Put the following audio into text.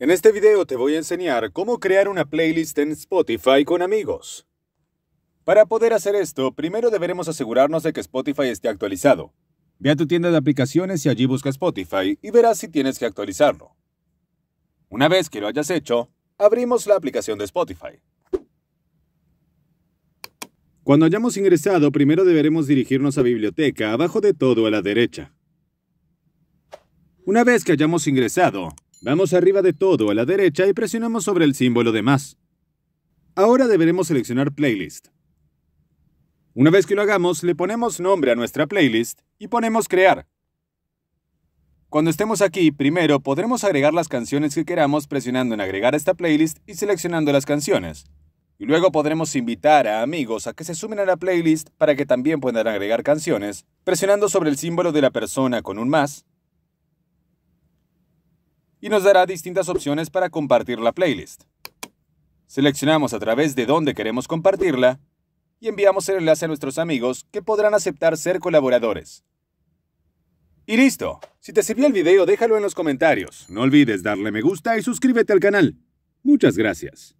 En este video te voy a enseñar cómo crear una playlist en Spotify con amigos. Para poder hacer esto, primero deberemos asegurarnos de que Spotify esté actualizado. Ve a tu tienda de aplicaciones y allí busca Spotify y verás si tienes que actualizarlo. Una vez que lo hayas hecho, abrimos la aplicación de Spotify. Cuando hayamos ingresado, primero deberemos dirigirnos a Biblioteca, abajo de todo a la derecha. Una vez que hayamos ingresado, Vamos arriba de todo a la derecha y presionamos sobre el símbolo de más. Ahora deberemos seleccionar Playlist. Una vez que lo hagamos, le ponemos nombre a nuestra playlist y ponemos Crear. Cuando estemos aquí, primero podremos agregar las canciones que queramos presionando en Agregar esta playlist y seleccionando las canciones. Y luego podremos invitar a amigos a que se sumen a la playlist para que también puedan agregar canciones, presionando sobre el símbolo de la persona con un más y nos dará distintas opciones para compartir la playlist. Seleccionamos a través de dónde queremos compartirla y enviamos el enlace a nuestros amigos que podrán aceptar ser colaboradores. Y listo. Si te sirvió el video, déjalo en los comentarios. No olvides darle me gusta y suscríbete al canal. Muchas gracias.